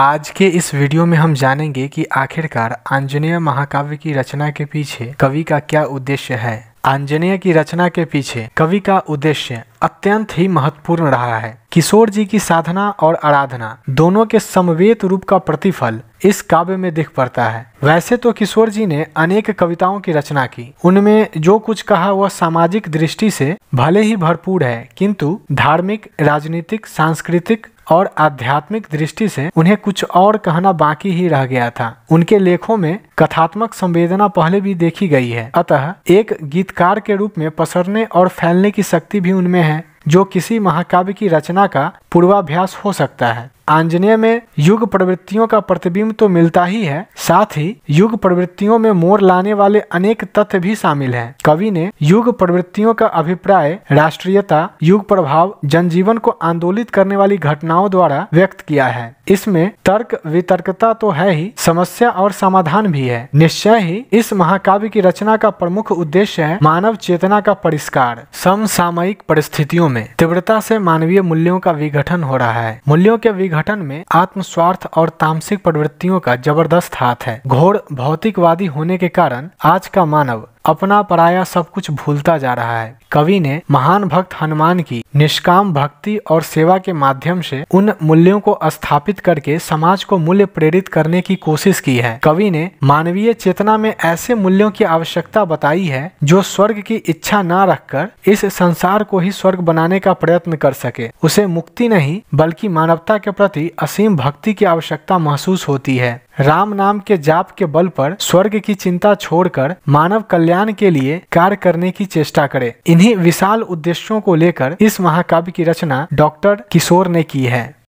आज के इस वीडियो में हम जानेंगे कि आखिरकार आंजनेय महाकाव्य की रचना के पीछे कवि का क्या उद्देश्य है आंजनेय की रचना के पीछे कवि का उद्देश्य अत्यंत ही महत्वपूर्ण रहा है किशोर जी की साधना और आराधना दोनों के समवेत रूप का प्रतिफल इस काव्य में दिख पड़ता है वैसे तो किशोर जी ने अनेक कविताओं की रचना की उनमें जो कुछ कहा वह सामाजिक दृष्टि से भले ही भरपूर है किंतु धार्मिक राजनीतिक सांस्कृतिक और आध्यात्मिक दृष्टि से उन्हें कुछ और कहना बाकी ही रह गया था उनके लेखों में कथात्मक संवेदना पहले भी देखी गई है अतः एक गीतकार के रूप में पसरने और फैलने की शक्ति भी उनमें है जो किसी महाकाव्य की रचना का पूर्वाभ्यास हो सकता है आंजनेय में युग प्रवृत्तियों का प्रतिबिंब तो मिलता ही है साथ ही युग प्रवृत्तियों में मोर लाने वाले अनेक तथ्य भी शामिल हैं। कवि ने युग प्रवृत्तियों का अभिप्राय राष्ट्रीयता युग प्रभाव जनजीवन को आंदोलित करने वाली घटनाओं द्वारा व्यक्त किया है इसमें तर्क वितर्कता तो है ही समस्या और समाधान भी है निश्चय ही इस महाकाव्य की रचना का प्रमुख उद्देश्य है मानव चेतना का परिष्कार समसामयिक परिस्थितियों में तीव्रता से मानवीय मूल्यों का विघटन विघटन हो रहा है मूल्यों के विघटन में आत्म स्वार्थ और तामसिक प्रवृत्तियों का जबरदस्त हाथ है घोर भौतिकवादी होने के कारण आज का मानव अपना पराया सब कुछ भूलता जा रहा है कवि ने महान भक्त हनुमान की निष्काम भक्ति और सेवा के माध्यम से उन मूल्यों को स्थापित करके समाज को मूल्य प्रेरित करने की कोशिश की है कवि ने मानवीय चेतना में ऐसे मूल्यों की आवश्यकता बताई है जो स्वर्ग की इच्छा न रखकर इस संसार को ही स्वर्ग बनाने का प्रयत्न कर सके उसे मुक्ति नहीं बल्कि मानवता के प्रति असीम भक्ति की आवश्यकता महसूस होती है राम नाम के जाप के बल पर स्वर्ग की चिंता छोड़कर मानव कल्याण के लिए कार्य करने की चेष्टा करे इन्हीं विशाल उद्देश्यों को लेकर इस महाकाव्य की रचना डॉक्टर किशोर ने की है